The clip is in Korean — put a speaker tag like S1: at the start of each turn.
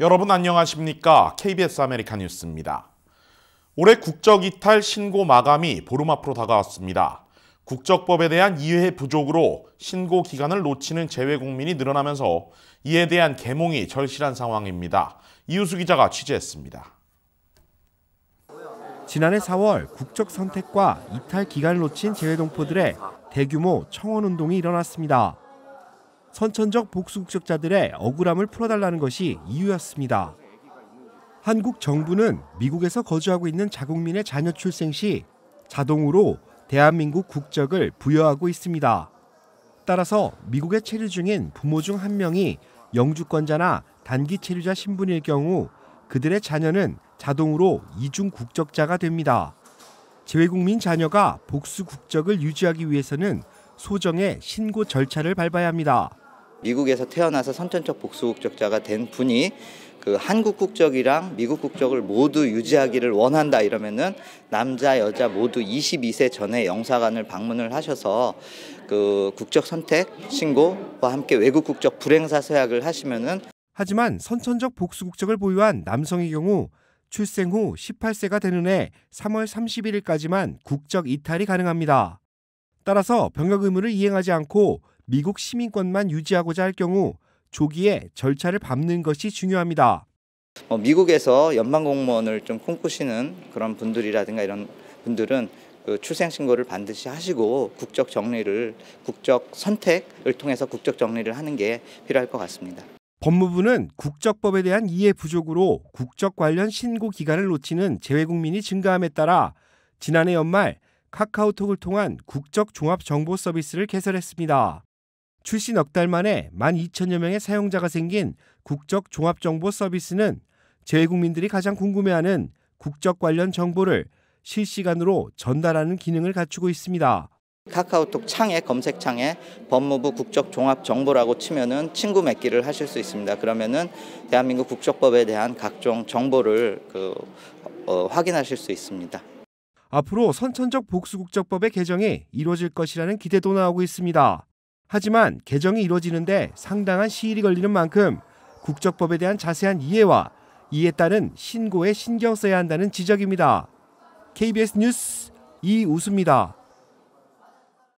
S1: 여러분 안녕하십니까? KBS 아메리카 뉴스입니다. 올해 국적 이탈 신고 마감이 보름 앞으로 다가왔습니다. 국적법에 대한 이해 부족으로 신고 기간을 놓치는 재외 국민이 늘어나면서 이에 대한 개몽이 절실한 상황입니다. 이우수 기자가 취재했습니다.
S2: 지난해 4월 국적 선택과 이탈 기간을 놓친 재외 동포들의 대규모 청원 운동이 일어났습니다. 선천적 복수국적자들의 억울함을 풀어달라는 것이 이유였습니다. 한국 정부는 미국에서 거주하고 있는 자국민의 자녀 출생 시 자동으로 대한민국 국적을 부여하고 있습니다. 따라서 미국에 체류 중인 부모 중 한 명이 영주권자나 단기 체류자 신분일 경우 그들의 자녀는 자동으로 이중 국적자가 됩니다. 재외국민 자녀가 복수 국적을 유지하기 위해서는 소정의 신고 절차를 밟아야 합니다.
S3: 미국에서 태어나서 선천적 복수국적자가 된 분이 그 한국 국적이랑 미국 국적을 모두 유지하기를 원한다 이러면은 남자 여자 모두 22세 전에 영사관을 방문을 하셔서 그 국적 선택 신고와 함께 외국 국적 불행사 서약을 하시면은 하지만
S2: 선천적 복수 국적을 보유한 남성의 경우 출생 후 18세가 되는 해 3월 31일까지만 국적 이탈이 가능합니다. 따라서 병역 의무를 이행하지 않고 미국 시민권만 유지하고자 할 경우 조기에 절차를 밟는
S3: 것이 중요합니다. 어, 미국에서 연방 공무원을 좀 꿈꾸시는 그런 분들이라든가 이런 분들은 그 출생 신고를 반드시 하시고 국적 정리를 국적 선택을 통해서 국적 정리를 하는 게 필요할 것 같습니다.
S2: 법무부는 국적법에 대한 이해 부족으로 국적 관련 신고 기간을 놓치는 재외국민이 증가함에 따라 지난해 연말 카카오톡을 통한 국적 종합 정보 서비스를 개설했습니다. 출시 넉 달 만에 1 2천여 명의 사용자가 생긴 국적 종합 정보 서비스는 재외국민들이 가장 궁금해하는 국적 관련 정보를
S3: 실시간으로 전달하는 기능을 갖추고 있습니다. 카카오톡 창에 검색창에 법무부 국적 종합 정보라고 치면은 친구 맺기를 하실 수 있습니다. 그러면은 대한민국 국적법에 대한 각종 정보를 그, 어, 확인하실 수 있습니다.
S2: 앞으로 선천적 복수국적법의 개정이 이루어질 것이라는 기대도 나오고 있습니다. 하지만 개정이 이루어지는데 상당한 시일이 걸리는 만큼 국적법에 대한 자세한 이해와 이에 따른 신고에 신경 써야 한다는 지적입니다. KBS 뉴스 이우수입니다.